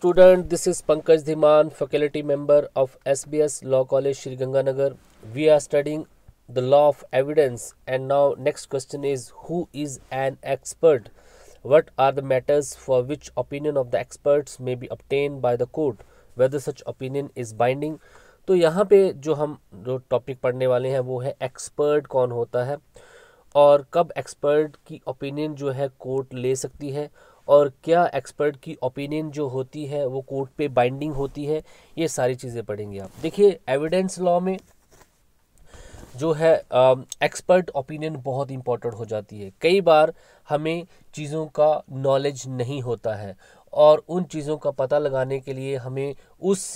Student this is Pankaj Dhiman faculty member of S B S law college Sriganganagar we are studying the law of evidence and now next question is who is an expert what are the matters for which opinion of the experts may be obtained by the court whether such opinion is binding तो यहाँ पे जो हम जो topic पढ़ने वाले हैं वो है एक्सपर्ट कौन होता है और कब एक्सपर्ट की ओपिनियन जो है कोर्ट ले सकती है और क्या एक्सपर्ट की ओपिनियन जो होती है वो कोर्ट पे बाइंडिंग होती है ये सारी चीज़ें पढ़ेंगे आप देखिए एविडेंस लॉ में जो है एक्सपर्ट ओपिनियन बहुत इम्पॉर्टेंट हो जाती है कई बार हमें चीज़ों का नॉलेज नहीं होता है और उन चीज़ों का पता लगाने के लिए हमें उस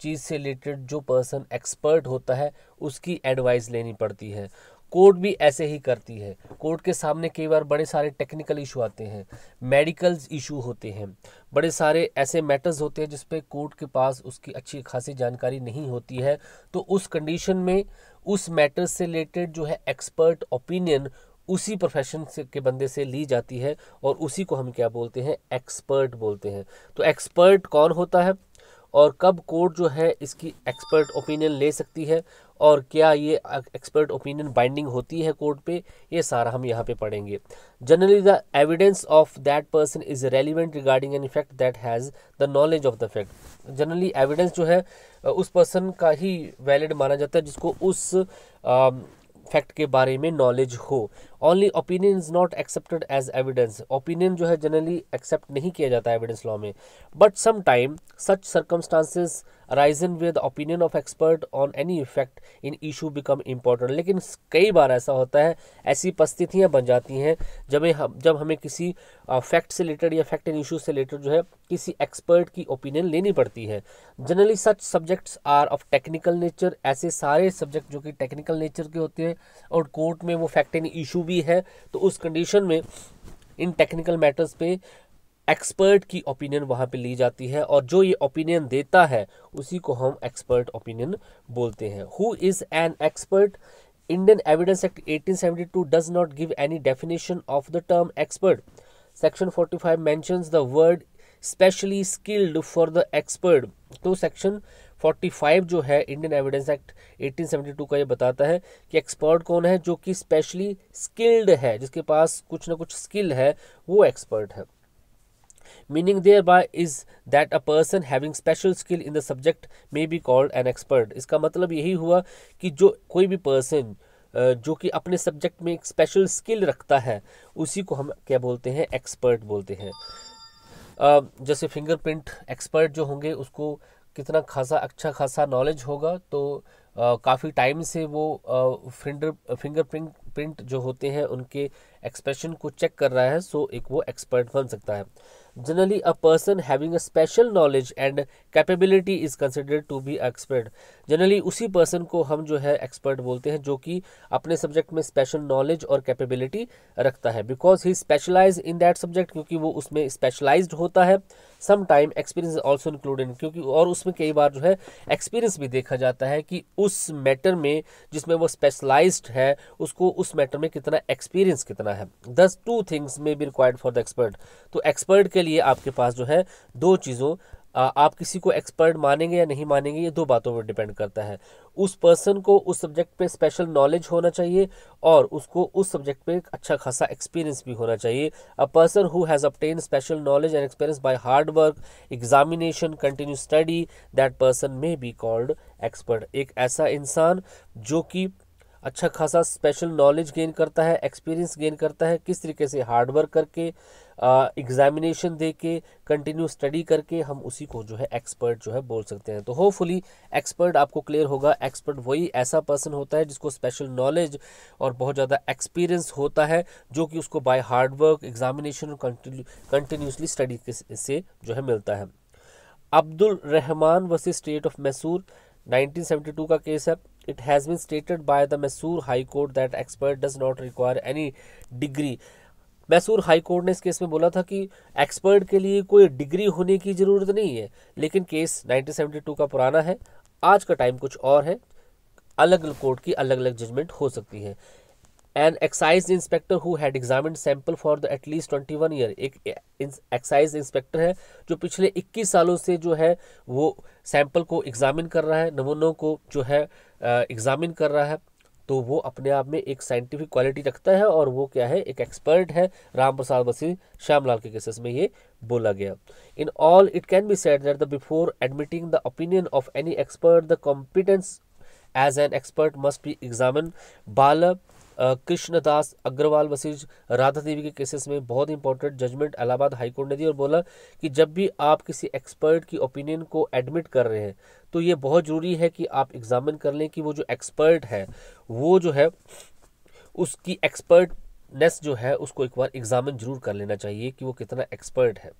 चीज़ से रिलेटेड जो पर्सन एक्सपर्ट होता है उसकी एडवाइस लेनी पड़ती है कोर्ट भी ऐसे ही करती है कोर्ट के सामने कई बार बड़े सारे टेक्निकल इशू आते हैं मेडिकल इशू होते हैं बड़े सारे ऐसे मैटर्स होते हैं जिसपे कोर्ट के पास उसकी अच्छी खासी जानकारी नहीं होती है तो उस कंडीशन में उस मैटर्स से रिलेटेड जो है एक्सपर्ट ओपिनियन उसी प्रोफेशन से के बंदे से ली जाती है और उसी को हम क्या बोलते हैं एक्सपर्ट बोलते हैं तो एक्सपर्ट कौन होता है और कब कोर्ट जो है इसकी एक्सपर्ट ओपिनियन ले सकती है और क्या ये एक्सपर्ट ओपिनियन बाइंडिंग होती है कोर्ट पे ये सारा हम यहाँ पे पढ़ेंगे generally the evidence of that person is relevant regarding an effect that has the knowledge of the fact generally evidence जो है उस पर्सन का ही वैलिड माना जाता है जिसको उस फैक्ट के बारे में नॉलेज हो only opinion is not accepted as evidence opinion जो है जनरली एक्सेप्ट नहीं किया जाता एविडेंस लॉ में but sometime such circumstances arisen with opinion of expert on any effect in issue become important लेकिन कई बार ऐसा होता है ऐसी परिस्थितियाँ बन जाती हैं जब हम जब हमें किसी फैक्ट से रिलेटेड या फैक्ट एंड इशू से रिलेटेड जो है किसी एक्सपर्ट की ओपिनियन लेनी पड़ती है generally such subjects are of technical nature ऐसे सारे सब्जेक्ट जो कि टेक्निकल नेचर के होते हैं और कोर्ट में वो फैक्ट एंड इशू भी भी है तो उस कंडीशन में इन टेक्निकल मैटर्स पे एक्सपर्ट की ओपिनियन वहाँ पे ली जाती है और जो ये ओपिनियन देता है उसी को हम एक्सपर्ट ओपिनियन बोलते हैं who is an expert Indian evidence act 1872 does not give any definition of the term expert section forty five the word specially skilled for the expert तो सेक्शन 45 जो है इंडियन एविडेंस एक्ट 1872 का ये बताता है कि एक्सपर्ट कौन है जो कि स्पेशली स्किल्ड है जिसके पास कुछ ना कुछ स्किल है वो एक्सपर्ट है meaning thereby is that a person having special skill in the subject may be called an expert इसका मतलब यही हुआ कि जो कोई भी पर्सन जो कि अपने सब्जेक्ट में एक स्पेशल स्किल रखता है उसी को हम क्या बोलते हैं एक्सपर्ट बोलते हैं जैसे फिंगरप्रिंट एक्सपर्ट जो होंगे उसको कितना खासा अच्छा खासा नॉलेज होगा तो काफ़ी टाइम से वो फिंगर फिंगर प्रिंट प्रिंट जो होते हैं उनके एक्सप्रेशन को चेक कर रहा है सो एक वो एक्सपर्ट बन सकता है generally a person having a special knowledge and capability is considered to be expert generally उसी पर्सन को हम जो है एक्सपर्ट बोलते हैं जो कि अपने सब्जेक्ट में स्पेशल नॉलेज और कैपेबिलिटी रखता है because he specialise in that subject क्योंकि वो उसमें स्पेशलाइज्ड होता है some time experience also included क्योंकि और उसमें कई बार जो है एक्सपीरियंस भी देखा जाता है कि उस मैटर में जिसमें वो स्पेशलाइज है उसको उस मैटर में कितना एक्सपीरियंस कितना है thus two things may be required for the expert तो एक्सपर्ट के लिए आपके पास जो है दो चीज़ों आप किसी को एक्सपर्ट मानेंगे या नहीं मानेंगे ये दो बातों पर डिपेंड करता है उस पर्सन को उस सब्जेक्ट पे स्पेशल नॉलेज होना चाहिए और उसको उस सब्जेक्ट पे अच्छा खासा एक्सपीरियंस भी होना चाहिए a person who has obtained special knowledge and experience by hard work examination continue study that person may be called expert एक ऐसा इंसान जो कि अच्छा खासा स्पेशल नॉलेज गेन करता है एक्सपीरियंस गेन करता है किस तरीके से हार्डवर्क करके एग्जामिनेशन दे के कंटिन्यू स्टडी करके हम उसी को जो है एक्सपर्ट जो है बोल सकते हैं तो होपफुली एक्सपर्ट आपको क्लियर होगा एक्सपर्ट वही ऐसा पर्सन होता है जिसको स्पेशल नॉलेज और बहुत ज़्यादा एक्सपीरियंस होता है जो कि उसको बाय हार्डवर्क एग्जामिनेशन और कंटिन्यूसली स्टडी से जो है मिलता है Abdul Rahman versus state of Mysore 1972 का केस है it has been stated by the Mysore high court that expert does not require any degree Mysore high court ने इस केस में बोला था कि एक्सपर्ट के लिए कोई डिग्री होने की ज़रूरत नहीं है लेकिन केस 1972 का पुराना है आज का टाइम कुछ और है अलग अलग कोर्ट की अलग अलग जजमेंट हो सकती है an excise inspector who had examine sample for the at least twenty one year एक एक्साइज इंस्पेक्टर है जो पिछले इक्कीस सालों से जो है वो सैंपल को एग्जामिन कर रहा है नमूनों को जो है एग्जामिन कर रहा है तो वो अपने आप में एक साइंटिफिक क्वालिटी रखता है और वो क्या है एक एक्सपर्ट है राम प्रसाद बसी श्यामलाल के केसेस में ये बोला गया in all it can be said that the before admitting the opinion of any expert the competence as an expert must be examine Bal Krishnadas Agarwal वसीज Radha देवी के केसेस में बहुत इंपॉर्टेंट जजमेंट इलाहाबाद हाईकोर्ट ने दी और बोला कि जब भी आप किसी एक्सपर्ट की ओपिनियन को एडमिट कर रहे हैं तो ये बहुत ज़रूरी है कि आप एग्जामिन कर लें कि वो जो एक्सपर्ट है वो जो है उसकी एक्सपर्टनेस जो है उसको एक बार एग्जामिन जरूर कर लेना चाहिए कि वो कितना एक्सपर्ट है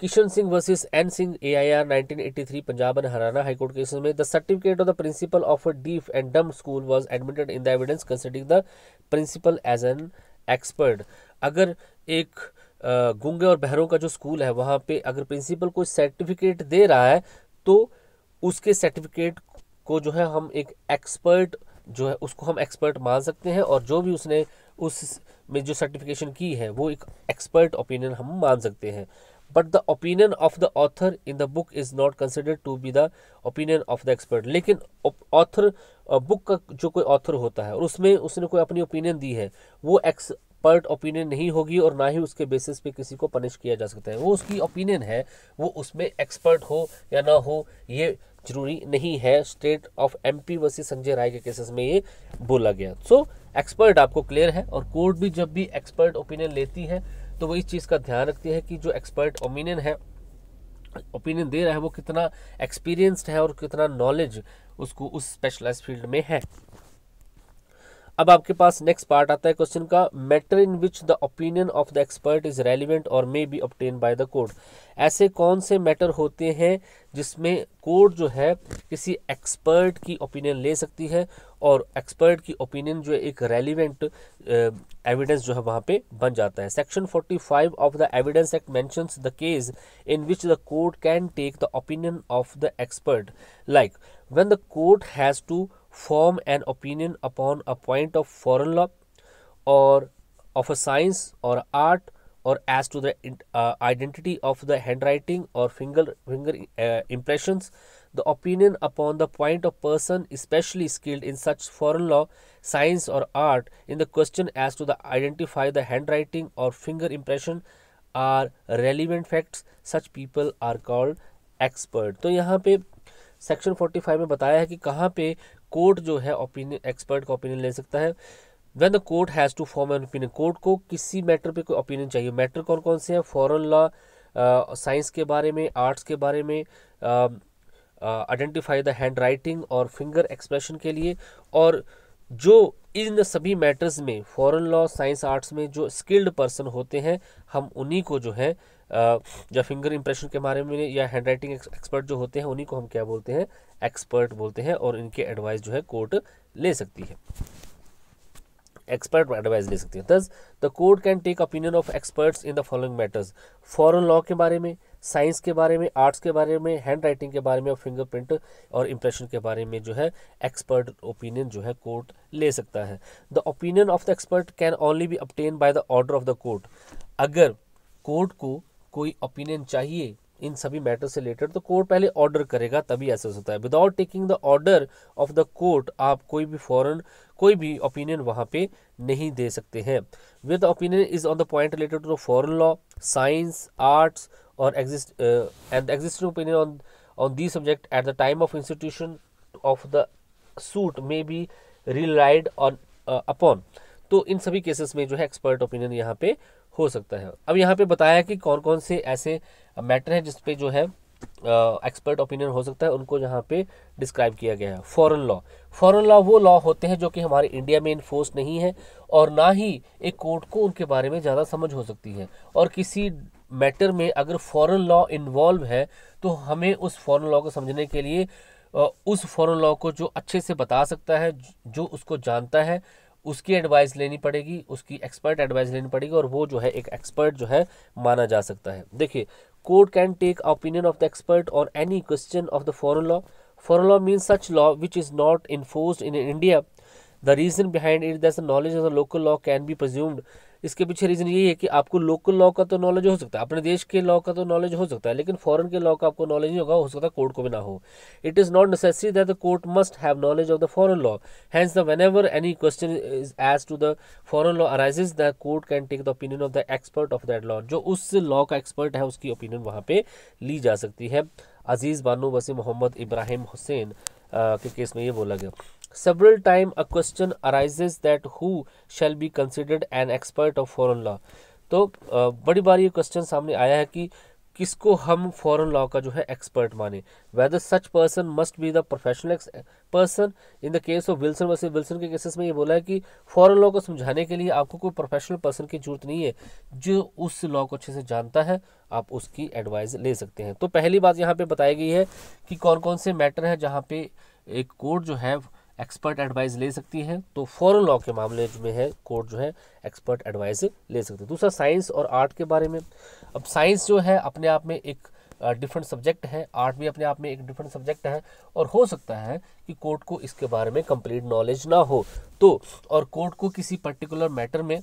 Kishan Singh versus N Singh A I R nineteen eighty three Punjab and Haryana high court cases में the certificate of the principal of a deaf and dumb school was admitted in the evidence considering the principal as an expert अगर एक गुंगे और बहरों का जो school है वहाँ पे अगर प्रिंसिपल कोई सर्टिफिकेट दे रहा है तो उसके सर्टिफिकेट को जो है हम एक एक्सपर्ट जो है उसको हम एक्सपर्ट मान सकते हैं और जो भी उसने उस में जो सर्टिफिकेशन की है वो एक एक्सपर्ट ओपिनियन हम मान सकते हैं but the opinion of the author in the book is not considered to be the opinion of the expert लेकिन ऑथर बुक का जो कोई ऑथर होता है और उसमें उसने कोई अपनी ओपिनियन दी है वो एक्स एक्सपर्ट ओपिनियन नहीं होगी और ना ही उसके बेसिस पे किसी को पनिश किया जा सकता है वो उसकी ओपिनियन है वो उसमें एक्सपर्ट हो या ना हो ये जरूरी नहीं है state of MP versus Sanjay Rai के केसेस में ये बोला गया सो so, एक्सपर्ट आपको क्लियर है और कोर्ट भी जब भी एक्सपर्ट ओपिनियन लेती है तो वो इस चीज़ का ध्यान रखती है कि जो एक्सपर्ट ओपिनियन है ओपिनियन दे रहा है वो कितना एक्सपीरियंस्ड है और कितना नॉलेज उसको उस स्पेशलाइज फील्ड में है अब आपके पास नेक्स्ट पार्ट आता है क्वेश्चन का matter in which the opinion of the expert is relevant और may be obtained by the court ऐसे कौन से मैटर होते हैं जिसमें कोर्ट जो है किसी एक्सपर्ट की ओपिनियन ले सकती है और एक्सपर्ट की ओपिनियन जो है एक रेलिवेंट एविडेंस uh, जो है वहाँ पे बन जाता है section 45 of the evidence act mentions the case in which the court can take the opinion of the expert like when the court has to form an opinion upon a point of foreign law और of a science और art और as to the of the handwriting और finger finger impressions the opinion upon the point of person specially skilled in such foreign law science और art in the question as to the identify the handwriting और finger impression are relevant facts such people are called expert तो यहाँ पे section forty five में बताया है कि कहाँ पे कोर्ट जो है ओपिनियन एक्सपर्ट का ओपिनियन ले सकता है when the court has to form an opinion court को किसी मैटर पे कोई ओपिनियन चाहिए मैटर कौन कौन से हैं फॉरन लॉ साइंस के बारे में आर्ट्स के बारे में आइडेंटिफाई द हैंड राइटिंग और फिंगर एक्सप्रेशन के लिए और जो इन सभी मैटर्स में फ़ॉरन लॉ साइंस आर्ट्स में जो स्किल्ड पर्सन होते हैं हम उन्हीं को जो है uh, या फिंगर इंप्रेशन के बारे में या हैंड राइटिंग एक्सपर्ट जो होते हैं उन्हीं को हम क्या बोलते हैं एक्सपर्ट बोलते हैं और इनके एडवाइस जो है कोर्ट ले सकती है एक्सपर्ट एडवाइस ले सकते हैं thus the court can take opinion of experts in the following matters foreign law के बारे में साइंस के बारे में आर्ट्स के बारे में हैंड राइटिंग के बारे में और फिंगरप्रिंट और इंप्रेशन के बारे में जो है एक्सपर्ट ओपिनियन जो है कोर्ट ले सकता है the opinion of the expert can only be obtained by the order of the court अगर कोर्ट को कोई ओपिनियन चाहिए इन सभी मैटर से रिलेटेड तो कोर्ट पहले ऑर्डर करेगा तभी ऐसा होता है without taking the order of the court आप कोई भी फॉरन कोई भी ओपिनियन वहाँ पे नहीं दे सकते हैं with opinion is on the point related to the foreign law science arts और exist and existing opinion on on the subject at the time of institution of the suit may be relied on upon तो इन सभी cases में जो है expert opinion यहाँ पे हो सकता है अब यहाँ पे बताया कि कौन कौन से ऐसे मैटर हैं जिसपे जो है एक्सपर्ट ओपिनियन हो सकता है उनको यहाँ पे डिस्क्राइब किया गया है फॉरेन लॉ फॉरेन लॉ वो लॉ होते हैं जो कि हमारे इंडिया में इन्फोर्स नहीं है और ना ही एक कोर्ट को उनके बारे में ज़्यादा समझ हो सकती है और किसी मैटर में अगर फॉरेन लॉ इन्वॉल्व है तो हमें उस फॉरेन लॉ को समझने के लिए उस फॉरेन लॉ को जो अच्छे से बता सकता है जो उसको जानता है उसकी एडवाइस लेनी पड़ेगी उसकी एक्सपर्ट एडवाइस लेनी पड़ेगी और वो जो है एक एक्सपर्ट जो है माना जा सकता है देखिए court can take opinion of the expert on any question of the foreign law foreign law mean such law which is not enforce in India the reason behind it that knowledge of the local law can be presumed इसके पीछे reason यही है कि आपको local law का तो knowledge हो सकता है अपने देश के लॉ का तो नॉलेज हो सकता है लेकिन फॉरेन के लॉ का आपको नॉलेज नहीं होगा हो सकता कोर्ट को भी ना हो it is not necessary that the court must have knowledge of the foreign law hence the whenever any question is as to the foreign law arises the court can take the opinion of the expert of that law जो उस law का expert है उसकी opinion वहाँ पे ली जा सकती है अजीज़ बानो वसी मोहम्मद इब्राहिम हुसैन के केस में ये बोला गया several time a question arises that who shall be considered an expert of foreign law तो बड़ी बार ये क्वेश्चन सामने आया है कि किसको हम फॉरेन लॉ का जो है एक्सपर्ट माने whether such person must be the professional person in the case of Wilson वैसे विल्सन के केसेस में ये बोला है कि फॉरेन लॉ को समझाने के लिए आपको कोई प्रोफेशनल पर्सन की जरूरत नहीं है जो उस लॉ को अच्छे से जानता है आप उसकी एडवाइस ले सकते हैं तो पहली बात यहाँ पे बताई गई है कि कौन कौन से मैटर हैं जहाँ पे एक कोर्ट जो है एक्सपर्ट एडवाइस ले सकती है तो फॉरन लॉ के मामले में है कोर्ट जो है एक्सपर्ट एडवाइस ले सकती है दूसरा साइंस और आर्ट के बारे में अब साइंस जो है अपने आप में एक डिफरेंट सब्जेक्ट है आर्ट भी अपने आप में एक डिफरेंट सब्जेक्ट है और हो सकता है कि कोर्ट को इसके बारे में कंप्लीट नॉलेज ना हो तो और कोर्ट को किसी पर्टिकुलर मैटर में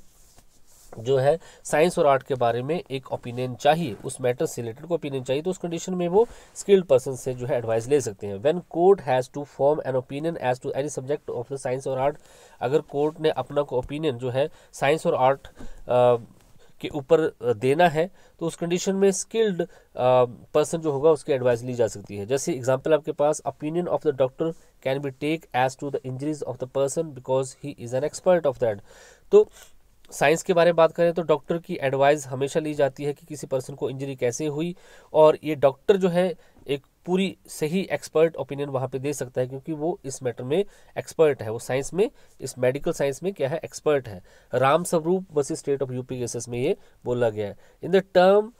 जो है साइंस और आर्ट के बारे में एक ओपिनियन चाहिए उस मैटर से रिलेटेड को ओपिनियन चाहिए तो उस कंडीशन में वो स्किल्ड पर्सन से जो है एडवाइस ले सकते हैं when court has to form an opinion as to any subject of the science और आर्ट अगर कोर्ट ने अपना को ओपिनियन जो है साइंस और आर्ट के ऊपर देना है तो उस कंडीशन में स्किल्ड पर्सन जो होगा उसकी एडवाइस ली जा सकती है जैसे एग्जाम्पल आपके पास opinion of the doctor can be take as to the injuries of the person because he is an expert of that तो साइंस के बारे में बात करें तो डॉक्टर की एडवाइस हमेशा ली जाती है कि किसी पर्सन को इंजरी कैसे हुई और ये डॉक्टर जो है एक पूरी सही एक्सपर्ट ओपिनियन वहाँ पे दे सकता है क्योंकि वो इस मैटर में एक्सपर्ट है वो साइंस में इस मेडिकल साइंस में क्या है एक्सपर्ट है राम स्वरूप वर्सेस स्टेट ऑफ यूपी के में ये बोला गया है in the term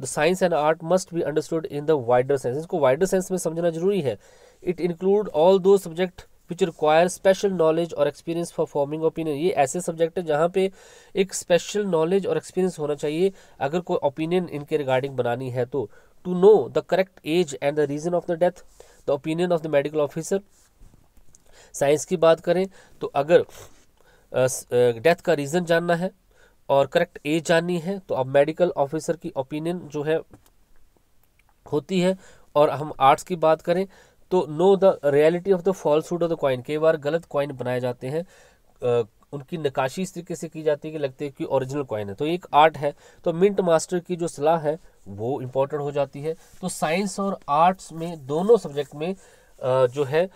the science and art must be understood in the wider sense इसको वाइडर सेंस में समझना जरूरी है it include all those subject which require special knowledge और एक्सपीरियंस फॉर फॉर्मिंग ओपिनियन ये ऐसे सब्जेक्ट है जहाँ पे एक स्पेशल नॉलेज और एक्सपीरियंस होना चाहिए अगर कोई ओपिनियन इनके रिगार्डिंग बनानी है तो to know the correct age and the reason of the death the opinion of the medical officer science की बात करें तो अगर डेथ का रीज़न जानना है और करेक्ट एज जाननी है तो अब मेडिकल ऑफिसर की ओपिनियन जो है होती है और हम आर्ट्स की बात करें तो know the reality of the falsehood of the coin कई बार गलत कॉइन बनाए जाते हैं उनकी नकाशी इस तरीके से की जाती है कि लगते हैं कि ओरिजिनल कॉइन है तो एक आर्ट है तो मिंट मास्टर की जो सलाह है वो इम्पोर्टेंट हो जाती है तो साइंस और आर्ट्स में दोनों सब्जेक्ट में जो है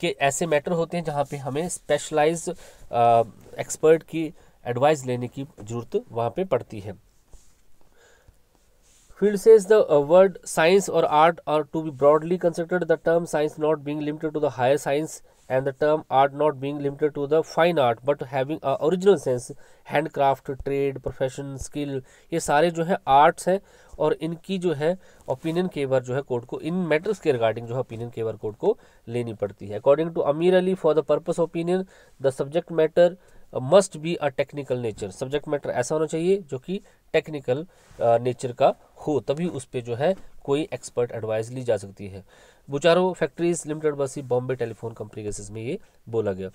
के ऐसे मैटर होते हैं जहाँ पे हमें स्पेशलाइज एक्सपर्ट की एडवाइस लेने की ज़रूरत वहाँ पे पड़ती है Field says the uh, word science or art are to be broadly considered, the term science not being limited to the higher science and the term art not being limited to the fine art but having a original sense handcraft trade profession skill ये सारे जो है arts हैं और इनकी जो है opinion केवर जो है कोर्ट को इन मैटर्स के रिगार्डिंग जो है ओपिनियन केवर कोर्ट को लेनी पड़ती है according to Amir Ali for the purpose opinion the subject matter must be a technical nature subject matter ऐसा होना चाहिए जो कि टेक्निकल नेचर का हो तभी उस पर जो है कोई एक्सपर्ट एडवाइस ली जा सकती है बुचारो फैक्ट्रीज लिमिटेड बसी बॉम्बे टेलीफोन कंपनी केसेस में ये बोला गया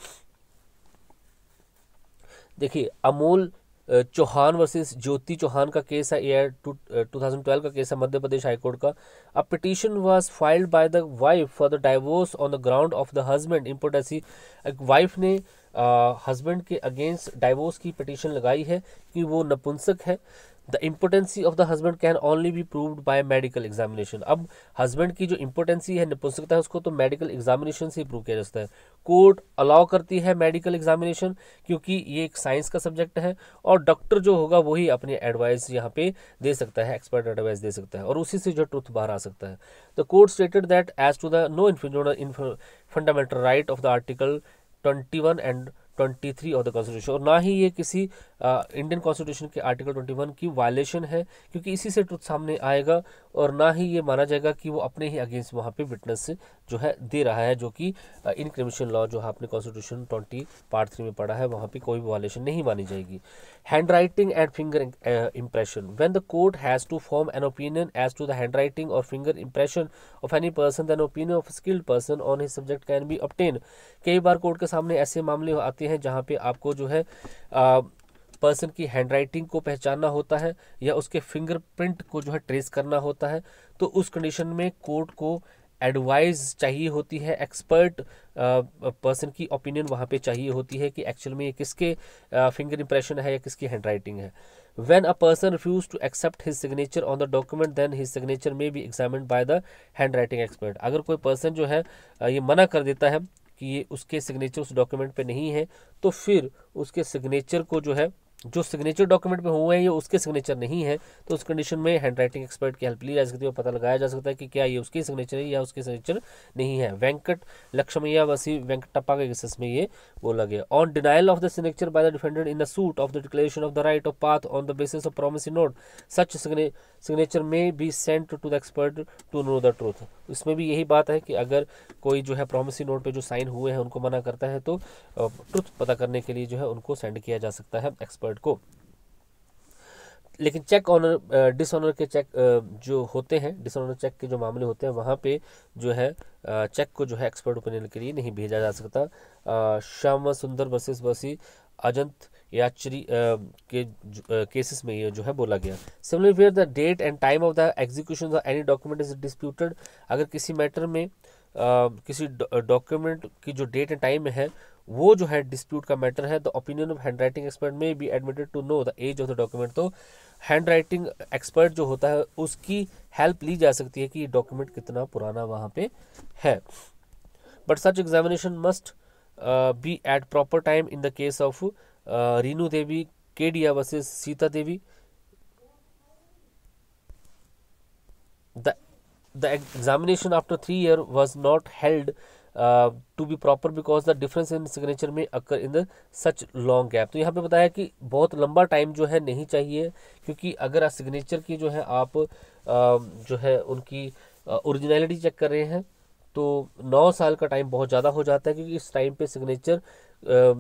देखिए अमोल चौहान वर्सेस ज्योति चौहान का केस है एयर टू थाउजेंड ट्वेल्व का केस है मध्य प्रदेश हाईकोर्ट का a petition was filed by the wife for the divorce on the ground of the husband impotency ऐसी वाइफ ने हस्बैंड के अगेंस्ट डाइवोर्स की पटिशन लगाई है कि वो नपुंसक है the impotency of the husband can only be proved by medical examination अब हस्बैंड की जो इम्पोर्टेंसी है नपुंसकता है उसको तो मेडिकल एग्जामिनेशन से प्रूव किया जा सकता है कोर्ट अलाउ करती है मेडिकल एग्जामिनेशन क्योंकि ये एक साइंस का सब्जेक्ट है और डॉक्टर जो होगा वही अपनी एडवाइस यहाँ पे दे सकता है एक्सपर्ट एडवाइस दे सकता है और उसी से जो ट्रुथ बाहर आ सकता है the court stated that as to the no in fundamental right of the article twenty one and twenty three of the constitution और ना ही ये किसी इंडियन कॉन्स्टिट्यूशन के आर्टिकल 21 की वायलेशन है क्योंकि इसी से ट्रुथ सामने आएगा और ना ही ये माना जाएगा कि वो अपने ही अगेंस्ट वहाँ पे विटनेस जो है दे रहा है जो कि क्रिमिशन लॉ जो है आपने कॉन्स्टिट्यूशन ट्वेंटी पार्ट थ्री में पढ़ा है वहाँ पर कोई भी वायलेशन नहीं मानी जाएगी handwriting and finger impression when the court has to form an opinion as to the handwriting और finger impression of any person then opinion of skilled person on his subject can be obtained कई बार court के सामने ऐसे मामले आते हैं जहाँ पे आपको जो है आ, पर्सन की हैंडराइटिंग को पहचानना होता है या उसके फिंगरप्रिंट को जो है ट्रेस करना होता है तो उस कंडीशन में कोर्ट को एडवाइस चाहिए होती है एक्सपर्ट पर्सन की ओपिनियन वहाँ पे चाहिए होती है कि एक्चुअल में ये किसके फिंगर इंप्रेशन है या किसकी हैंड राइटिंग है when a person refuse to accept his signature on the document then his signature may be examined by the handwriting expert अगर कोई पर्सन जो है ये मना कर देता है कि ये उसके सिग्नेचर उस डॉक्यूमेंट पे नहीं है तो फिर उसके सिग्नेचर को जो है जो सिग्नेचर डॉक्यूमेंट में हुए हैं ये उसके सिग्नेचर नहीं है तो उस कंडीशन में हैंड राइटिंग एक्सपर्ट की हेल्प ली जा सकती है पता लगाया जा सकता है कि क्या ये उसके सिग्नेचर है या उसके सिग्नेचर नहीं है वेंकट लक्ष्मैया वसी वेंकटप्पा के केसेस में ये बोला गया on denial of the signature by the defendant in the suit of the declaration of the right of path on the basis of promise note such signature may be sent to the expert to know the truth इसमें भी यही बात है कि अगर कोई जो है प्रोमिसी नोट पे जो साइन हुए हैं उनको मना करता है तो ट्रुथ पता करने के लिए जो है उनको सेंड किया जा सकता है एक्सपर्ट एक्सपर्ट को लेकिन चेक ऑनर डिसऑनर के चेक जो होते हैं डिसऑनर चेक के जो मामले होते हैं वहाँ पे जो है चेक को जो है एक्सपर्ट ओपिनियन के लिए नहीं भेजा जा सकता श्याम सुंदर वर्सेस वर्सी अजंत याचरी के केसेस में ये जो है बोला गया similar where the date and time of the execution of any document is disputed अगर किसी मैटर में किसी डॉक्यूमेंट की जो डेट एंड टाइम है वो जो है डिस्प्यूट का मैटर है the opinion of handwriting expert may be admitted to know the age of the document तो हैंड राइटिंग एक्सपर्ट जो होता है उसकी हेल्प ली जा सकती है कि ये डॉक्यूमेंट कितना पुराना वहाँ पे है but such examination must be at proper time in the case of Renu Devi Kedia versus Sita Devi the examination after three year was not held to be proper because the difference in signature may occur in the such long gap तो यहाँ पे बताया कि बहुत लंबा time जो है नहीं चाहिए क्योंकि अगर आप सिग्नेचर की जो है आप uh, जो है उनकी ओरिजिनलिटी uh, चेक कर रहे हैं तो नौ साल का टाइम बहुत ज़्यादा हो जाता है क्योंकि इस टाइम पे सिग्नेचर uh,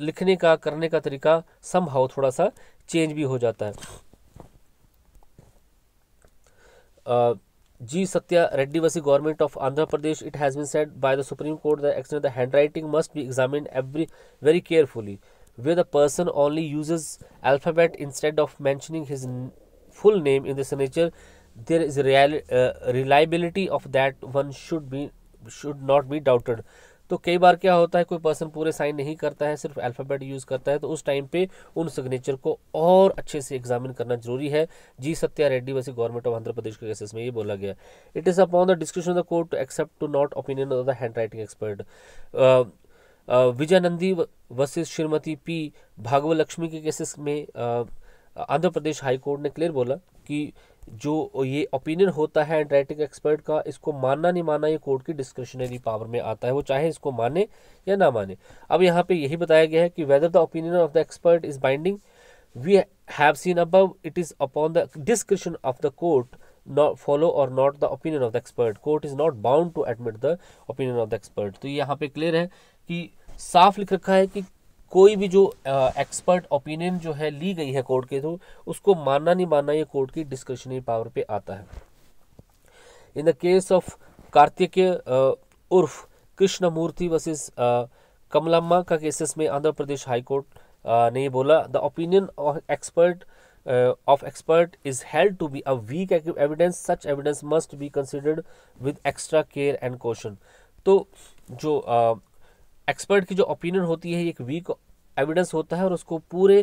लिखने का करने का तरीका सम हाउ थोड़ा सा चेंज भी हो जाता है G. Satya Reddy vs. Government of Andhra Pradesh, it has been said by the Supreme Court that the handwriting must be examined every very carefully, where the person only uses alphabet instead of mentioning his full name in the signature. There is a real, uh, reliability of that one should be should not be doubted. तो कई बार क्या होता है कोई person पूरे sign नहीं करता है सिर्फ अल्फ़ाबेट यूज़ करता है तो उस टाइम पे उन सिग्नेचर को और अच्छे से एग्जामिन करना जरूरी है जी सत्या रेड्डी वैसे गवर्नमेंट ऑफ आंध्र प्रदेश के केसेस में ये बोला गया it is upon the description of the court to accept to not opinion of the handwriting expert Vijay Nandi versus Shrimati P Bhagavalakshmi के केसेस में uh, Andhra Pradesh high court ने क्लियर बोला कि जो ये ओपिनियन होता है हैंड एक्सपर्ट का इसको मानना नहीं मानना ये कोर्ट की डिस्क्रिशनरी पावर में आता है वो चाहे इसको माने या ना माने अब यहाँ पे यही बताया गया है कि whether the opinion of the expert is binding we have seen above it is upon the description of the court not follow और not the opinion of the expert court is not bound to admit the opinion of the expert तो यहाँ पे clear है कि साफ लिख रखा है कि कोई भी जो एक्सपर्ट ओपिनियन जो है ली गई है कोर्ट के थ्रू उसको मानना नहीं मानना ये कोर्ट की डिस्कशनरी पावर पे आता है in the case of Kartik उर्फ कृष्णमूर्ति वर्सेस कमलम्मा का केसेस में आंध्र प्रदेश हाई कोर्ट ने बोला the opinion of expert of expert is held to be a weak evidence such evidence must be considered with extra care and question तो जो uh, expert की जो opinion होती है एक वीक एविडेंस होता है और उसको पूरे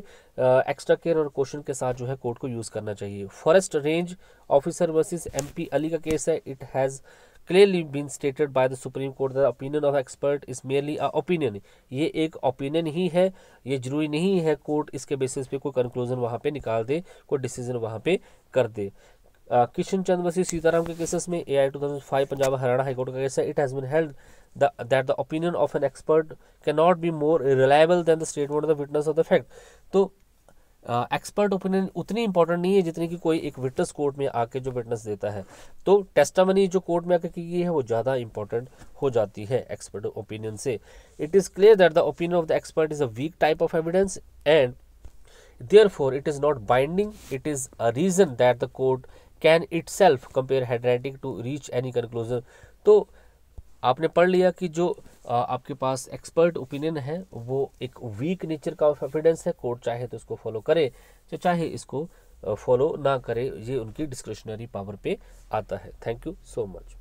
एक्स्ट्रा केयर और क्वेश्चन के साथ जो है कोर्ट को यूज़ करना चाहिए forest range officer versus MP Ali का केस है it has clearly been stated by the supreme court the opinion of expert is merely a opinion ये एक ओपिनियन ही है ये जरूरी नहीं है कोर्ट इसके बेसिस पे कोई कंक्लूजन वहाँ पे निकाल दे कोई डिसीजन वहाँ पे कर दे किशन चंद वसी सीताराम के केसेस में A I two thousand five Punjab Haryana high court का केस है it has been held that the opinion of an expert can not be more reliable than the statement of the witness of the fact तो expert opinion उतनी important नहीं है जितनी कि कोई एक विटनेस कोर्ट में आके जो विटनेस देता है तो टेस्टामनी जो कोर्ट में आके की गई है वो ज़्यादा इंपॉर्टेंट हो जाती है एक्सपर्ट ओपिनियन से it is clear that the opinion of the expert is a weak type of evidence and therefore it is not binding it is a reason that the court can itself compare handwriting to reach any conclusion तो आपने पढ़ लिया कि जो आपके पास expert opinion है वो एक वीक नेचर का एविडेंस है कोर्ट चाहे तो इसको फॉलो करे तो चाहे इसको फॉलो ना करे ये उनकी डिस्क्रिशनरी पावर पे आता है थैंक यू सो मच